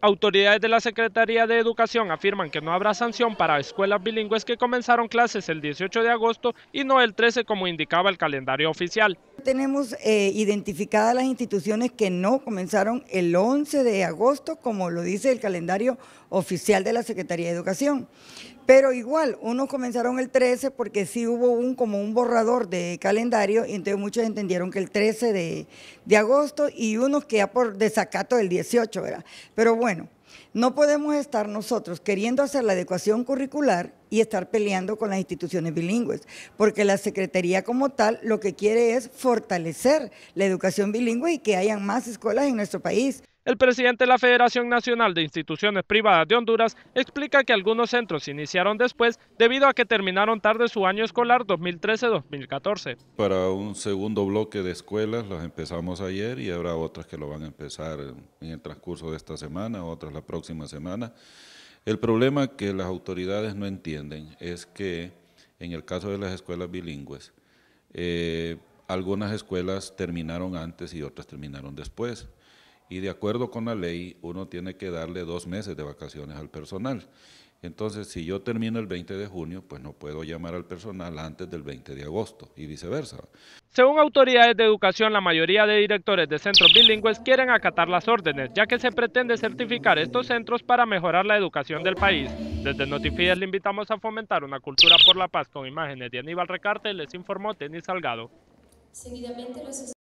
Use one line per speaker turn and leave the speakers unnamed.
Autoridades de la Secretaría de Educación afirman que no habrá sanción para escuelas bilingües que comenzaron clases el 18 de agosto y no el 13 como indicaba el calendario oficial
tenemos eh, identificadas las instituciones que no comenzaron el 11 de agosto, como lo dice el calendario oficial de la Secretaría de Educación. Pero igual, unos comenzaron el 13 porque sí hubo un como un borrador de calendario, y entonces muchos entendieron que el 13 de, de agosto y unos que ya por desacato del 18, ¿verdad? Pero bueno, no podemos estar nosotros queriendo hacer la adecuación curricular y estar peleando con las instituciones bilingües, porque la Secretaría como tal lo que quiere es fortalecer la educación bilingüe y que hayan más escuelas en nuestro país.
El presidente de la Federación Nacional de Instituciones Privadas de Honduras explica que algunos centros iniciaron después debido a que terminaron tarde su año escolar 2013-2014.
Para un segundo bloque de escuelas las empezamos ayer y habrá otras que lo van a empezar en el transcurso de esta semana, otras la próxima semana. El problema que las autoridades no entienden es que en el caso de las escuelas bilingües, eh, algunas escuelas terminaron antes y otras terminaron después y de acuerdo con la ley uno tiene que darle dos meses de vacaciones al personal. Entonces, si yo termino el 20 de junio, pues no puedo llamar al personal antes del 20 de agosto y viceversa.
Según autoridades de educación, la mayoría de directores de centros bilingües quieren acatar las órdenes, ya que se pretende certificar estos centros para mejorar la educación del país. Desde Noticias le invitamos a fomentar una cultura por la paz con imágenes de Aníbal Recarte, les informó Tenis Salgado.
Seguidamente